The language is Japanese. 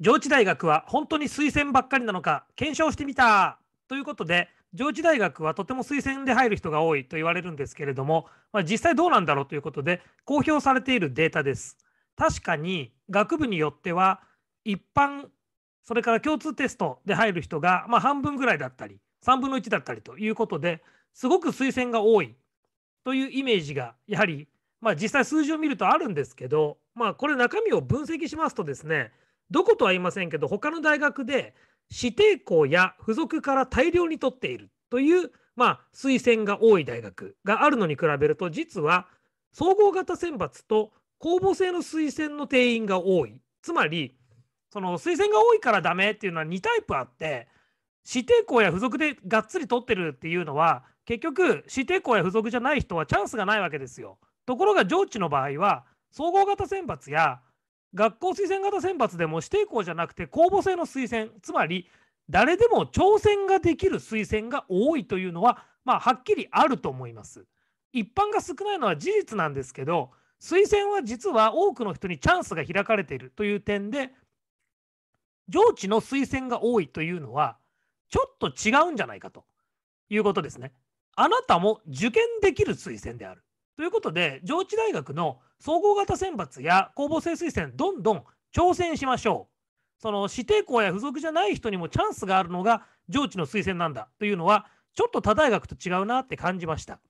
上智大学は本当に推薦ばっかりなのか検証してみたということで上智大学はとても推薦で入る人が多いと言われるんですけれども、まあ、実際どうなんだろうということで公表されているデータです。確かに学部によっては一般それから共通テストで入る人がま半分ぐらいだったり3分の1だったりということですごく推薦が多いというイメージがやはりまあ実際数字を見るとあるんですけどまあこれ中身を分析しますとですねどことは言いませんけど他の大学で指定校や付属から大量に取っているという、まあ、推薦が多い大学があるのに比べると実は総合型選抜と公募制の推薦の定員が多いつまりその推薦が多いからダメっていうのは2タイプあって指定校や付属でがっつり取ってるっていうのは結局指定校や付属じゃない人はチャンスがないわけですよ。ところが上智の場合は総合型選抜や学校推薦型選抜でも指定校じゃなくて公募制の推薦つまり誰でも挑戦ができる推薦が多いというのは、まあ、はっきりあると思います。一般が少ないのは事実なんですけど推薦は実は多くの人にチャンスが開かれているという点で上智の推薦が多いというのはちょっと違うんじゃないかということですね。あなたも受験できる推薦である。ということで上智大学の総合型選抜や公募制推薦、どんどん挑戦しましょう。その指定校や付属じゃない人にもチャンスがあるのが上智の推薦なんだというのは、ちょっと他大学と違うなって感じました。